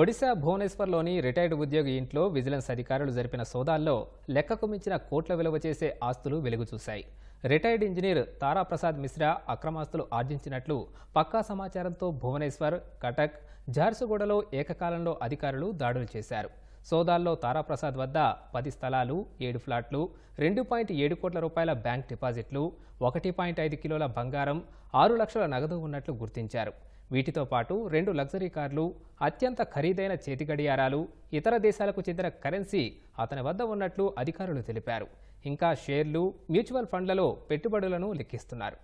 Odisha భువనేశ్వర్లోని retired ఉద్యోగి ఇంట్లో vigilance అధికారులు జరిపిన సోదాల్లో లెక్కకు మించిన కోట్ల విలువ చేసే ఆస్తులు వెలుగుచూశాయి రిటైర్డ్ ఇంజనీర్ తారాప్రసాద్ మిశ్రా అక్రమాస్తులు ఆర్జించినట్లు పక్కా సమాచారంతో భువనేశ్వర్ కటక్ జార్సుగూడలో ఏకకాలంలో అధికారులు దాడులు చేశారు సోదాల్లో తారాప్రసాద్ వద్ద పది స్థలాలు ఏడు ఫ్లాట్లు రెండు పాయింట్ ఏడు కోట్ల రూపాయల బ్యాంక్ డిపాజిట్లు ఒకటి పాయింట్ ఐదు కిలోల బంగారం ఆరు లక్షల నగదు ఉన్నట్లు గుర్తించారు వీటితో పాటు రెండు లగ్జరీ కార్లు అత్యంత ఖరీదైన చేతి గడియారాలు ఇతర దేశాలకు చెందిన కరెన్సీ అతని వద్ద ఉన్నట్లు అధికారులు తెలిపారు ఇంకా షేర్లు మ్యూచువల్ ఫండ్లలో పెట్టుబడులను లెక్కిస్తున్నారు